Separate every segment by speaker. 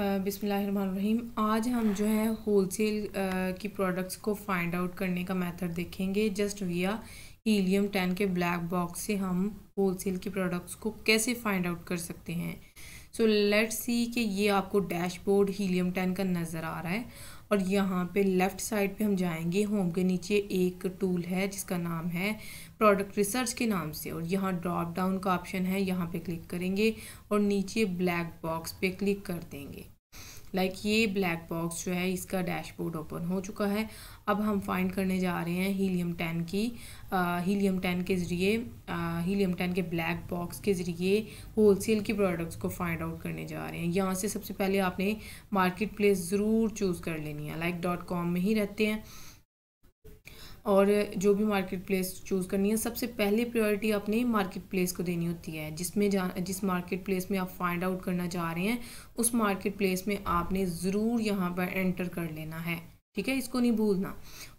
Speaker 1: बिसमीम आज हम जो है होलसेल की प्रोडक्ट्स को फाइंड आउट करने का मेथड देखेंगे जस्ट विया हीलियम टेन के ब्लैक बॉक्स से हम होलसेल की प्रोडक्ट्स को कैसे फाइंड आउट कर सकते हैं सो लेट्स सी कि ये आपको डैशबोर्ड हीलियम टेन का नज़र आ रहा है और यहाँ पे लेफ़्ट साइड पे हम जाएंगे होम के नीचे एक टूल है जिसका नाम है प्रोडक्ट रिसर्च के नाम से और यहाँ ड्रॉप डाउन का ऑप्शन है यहाँ पे क्लिक करेंगे और नीचे ब्लैक बॉक्स पे क्लिक कर देंगे लाइक ये ब्लैक बॉक्स जो है इसका डैशबोर्ड ओपन हो चुका है अब हम फाइंड करने जा रहे हैं हीलियम टेन की हीलियम टेन के ज़रिए हीलियम टेन के ब्लैक बॉक्स के ज़रिए होलसेल की प्रोडक्ट्स को फाइंड आउट करने जा रहे हैं यहाँ से सबसे पहले आपने मार्केट प्लेस ज़रूर चूज़ कर लेनी है लाइक डॉट कॉम में ही रहते हैं और जो भी मार्केट प्लेस चूज़ करनी है सबसे पहले प्रायोरिटी अपने मार्केट प्लेस को देनी होती है जिसमें जा जिस मार्केट प्लेस में आप फाइंड आउट करना चाह रहे हैं उस मार्केट प्लेस में आपने ज़रूर यहाँ पर एंटर कर लेना है ठीक है इसको नहीं भूलना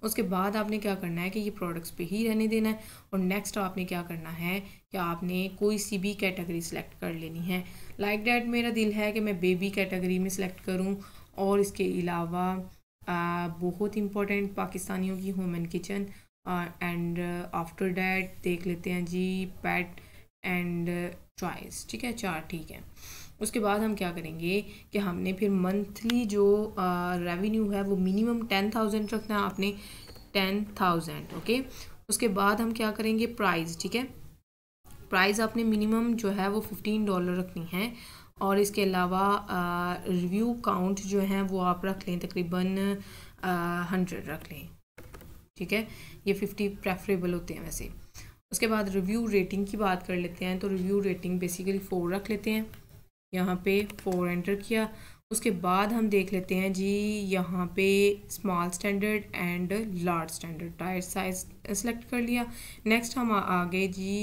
Speaker 1: उसके बाद आपने क्या करना है कि ये प्रोडक्ट्स पे ही रहने देना है और नेक्स्ट आपने क्या करना है कि आपने कोई सी भी कैटेगरी सेलेक्ट कर लेनी है लाइक like डैट मेरा दिल है कि मैं बेबी कैटेगरी में सेलेक्ट करूँ और इसके अलावा बहुत इम्पोर्टेंट पाकिस्तानियों की home and kitchen and after that देख लेते हैं जी पैट एंड चॉइस ठीक है चार ठीक है उसके बाद हम क्या करेंगे कि हमने फिर मंथली जो रेवेन्यू है वो मिनिमम टेन थाउजेंड रखना है आपने टेन थाउजेंड ओके उसके बाद हम क्या करेंगे प्राइस ठीक है प्राइस आपने मिनिमम जो है वो फिफ्टीन डॉलर रखनी है और इसके अलावा रिव्यू काउंट जो है वो आप रख लें तकरीबन हंड्रेड रख लें ठीक है ये फिफ्टी प्रेफरेबल होते हैं वैसे उसके बाद रिव्यू रेटिंग की बात कर लेते हैं तो रिव्यू रेटिंग बेसिकली फ़ोर रख लेते हैं यहाँ पे फोर एंटर किया उसके बाद हम देख लेते हैं जी यहाँ पे small standard and large standard tyre size select कर लिया नेक्स्ट हम आ गए जी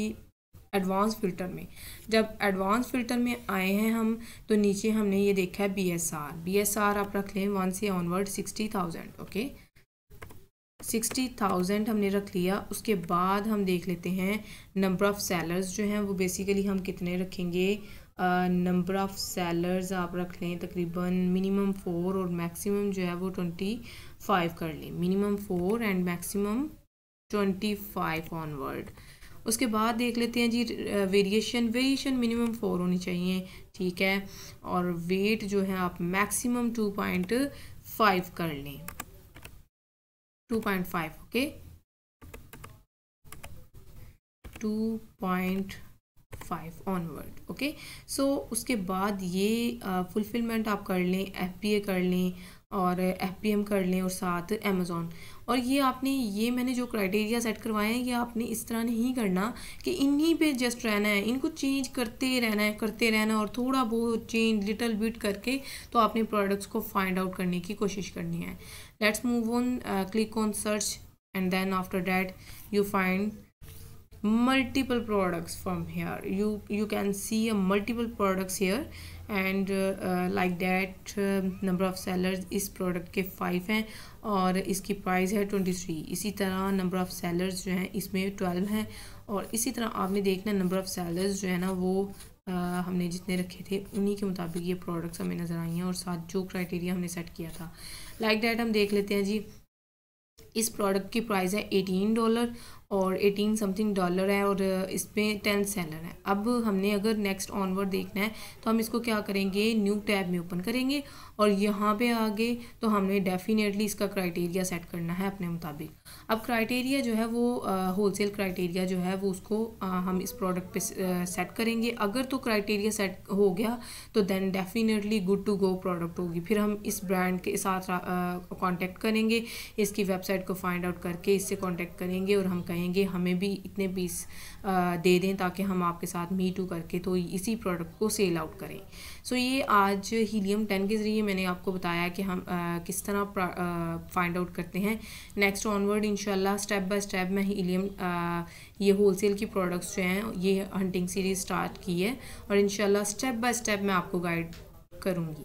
Speaker 1: एडवांस फ़िल्टर में जब एडवांस फ़िल्टर में आए हैं हम तो नीचे हमने ये देखा है B S R B S R आप रख लें वन से onward sixty thousand okay sixty thousand हमने रख लिया उसके बाद हम देख लेते हैं नंबर ऑफ़ सेलर्स जो हैं वो बेसिकली हम कितने रखेंगे नंबर ऑफ़ सेलर्स आप रख लें तकरीबन मिनिमम फ़ोर और मैक्सिमम जो है वो ट्वेंटी फाइव कर लें minimum four and maximum twenty five onward उसके बाद देख लेते हैं जी वेरिएशन वेरिएशन मिनिमम फोर होनी चाहिए ठीक है और वेट जो है आप मैक्सिमम टू पॉइंट फाइव कर लें two point five okay two point five onward okay so उसके बाद ये फुलफिलमेंट आप कर लें एफ पी ए कर लें और एफ पी एम कर लें और साथ अमेज़ोन और ये आपने ये मैंने जो क्राइटेरिया सेट करवाए हैं ये आपने इस तरह नहीं करना कि इन्हीं पे जस्ट रहना है इनको चेंज करते रहना है करते रहना और थोड़ा बहुत चेंज लिटल बिट करके तो आपने प्रोडक्ट्स को फाइंड आउट करने की कोशिश करनी है let's move on click on search and then after that you find multiple products from here you you can see a multiple products here and uh, uh, like that uh, number of sellers is product ke 5 hain aur iski price hai 23 isi tarah number of sellers jo hain isme 12 hain aur isi tarah aapne dekhna number of sellers jo hai na wo uh, हमने जितने रखे थे उन्हीं के मुताबिक ये products हमें नज़र आई हैं और साथ जो क्राइटेरिया हमने सेट किया था लाइक like डैट हम देख लेते हैं जी इस प्रोडक्ट की प्राइस है एटीन डॉलर और एटीन समथिंग डॉलर है और इस पर टेंथ सेलर है अब हमने अगर नेक्स्ट ऑनवर्ड देखना है तो हम इसको क्या करेंगे न्यू टैब में ओपन करेंगे और यहाँ पे आगे तो हमने डेफिनेटली इसका क्राइटेरिया सेट करना है अपने मुताबिक अब क्राइटेरिया जो है वो होलसेल uh, क्राइटेरिया जो है वो उसको आ, uh, हम इस प्रोडक्ट पे सेट uh, करेंगे अगर तो क्राइटेरिया सेट हो गया तो then definitely good to go product होगी फिर हम इस ब्रांड के साथ कॉन्टेक्ट करेंगे इसकी वेबसाइट को फाइंड आउट करके इससे कॉन्टैक्ट करेंगे और हम कहें कहेंगे हमें भी इतने पीस दे दें ताकि हम आपके साथ मी टू करके तो इसी प्रोडक्ट को सेल आउट करें सो ये आज हीलियम टेन के ज़रिए मैंने आपको बताया कि हम आ, किस तरह फाइंड आउट करते हैं नेक्स्ट ऑनवर्ड इनशाला स्टेप बाय स्टेप मैं हीलियम ये ये होलसेल की प्रोडक्ट्स जो हैं ये हंटिंग सीरीज स्टार्ट की है और इनशाला स्टेप बाय स्टेप मैं आपको गाइड करूँगी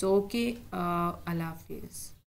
Speaker 1: सो ओके अल्लाह हाफिज़